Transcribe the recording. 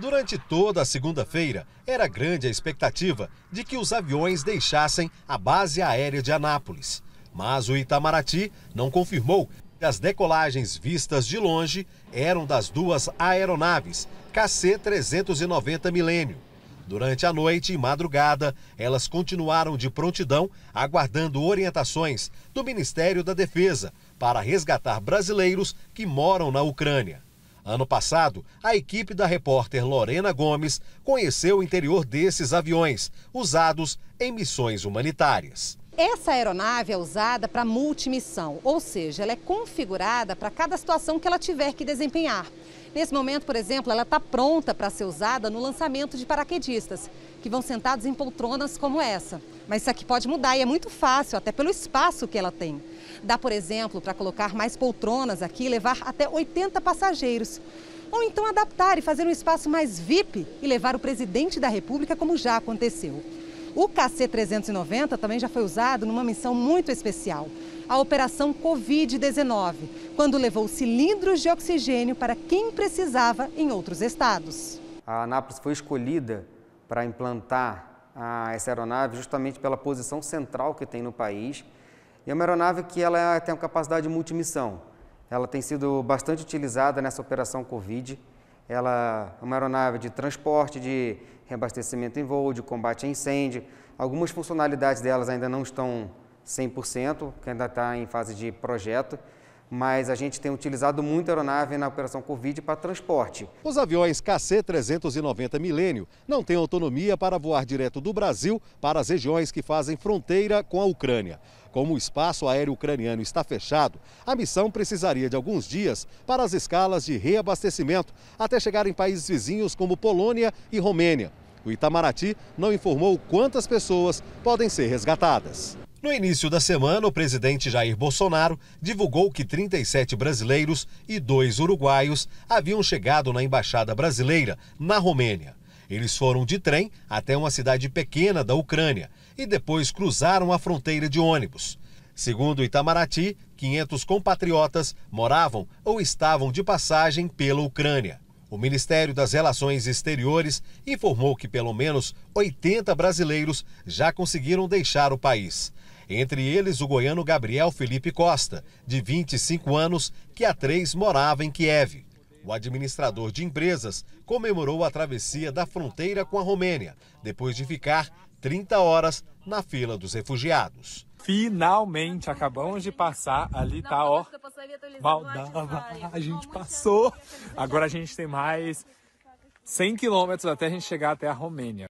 Durante toda a segunda-feira, era grande a expectativa de que os aviões deixassem a base aérea de Anápolis. Mas o Itamaraty não confirmou que as decolagens vistas de longe eram das duas aeronaves KC-390 Milênio. Durante a noite e madrugada, elas continuaram de prontidão, aguardando orientações do Ministério da Defesa para resgatar brasileiros que moram na Ucrânia. Ano passado, a equipe da repórter Lorena Gomes conheceu o interior desses aviões, usados em missões humanitárias. Essa aeronave é usada para multimissão, ou seja, ela é configurada para cada situação que ela tiver que desempenhar. Nesse momento, por exemplo, ela está pronta para ser usada no lançamento de paraquedistas, que vão sentados em poltronas como essa. Mas isso aqui pode mudar e é muito fácil, até pelo espaço que ela tem. Dá, por exemplo, para colocar mais poltronas aqui e levar até 80 passageiros. Ou então adaptar e fazer um espaço mais VIP e levar o presidente da República, como já aconteceu. O KC-390 também já foi usado numa missão muito especial, a Operação Covid-19, quando levou cilindros de oxigênio para quem precisava em outros estados. A Anápolis foi escolhida para implantar a, ah, essa aeronave justamente pela posição central que tem no país. E é uma aeronave que ela é, tem uma capacidade de multimissão. Ela tem sido bastante utilizada nessa operação Covid. Ela é uma aeronave de transporte, de reabastecimento em voo, de combate a incêndio. Algumas funcionalidades delas ainda não estão 100%, que ainda está em fase de projeto mas a gente tem utilizado muito a aeronave na operação Covid para transporte. Os aviões KC-390 Milênio não têm autonomia para voar direto do Brasil para as regiões que fazem fronteira com a Ucrânia. Como o espaço aéreo ucraniano está fechado, a missão precisaria de alguns dias para as escalas de reabastecimento até chegar em países vizinhos como Polônia e Romênia. O Itamaraty não informou quantas pessoas podem ser resgatadas. No início da semana, o presidente Jair Bolsonaro divulgou que 37 brasileiros e dois uruguaios haviam chegado na embaixada brasileira, na Romênia. Eles foram de trem até uma cidade pequena da Ucrânia e depois cruzaram a fronteira de ônibus. Segundo Itamaraty, 500 compatriotas moravam ou estavam de passagem pela Ucrânia. O Ministério das Relações Exteriores informou que pelo menos 80 brasileiros já conseguiram deixar o país. Entre eles, o goiano Gabriel Felipe Costa, de 25 anos, que há três morava em Kiev. O administrador de empresas comemorou a travessia da fronteira com a Romênia, depois de ficar 30 horas na fila dos refugiados. Finalmente acabamos de passar ali, tá ó, Valdava, a gente passou. Agora a gente tem mais 100 quilômetros até a gente chegar até a Romênia.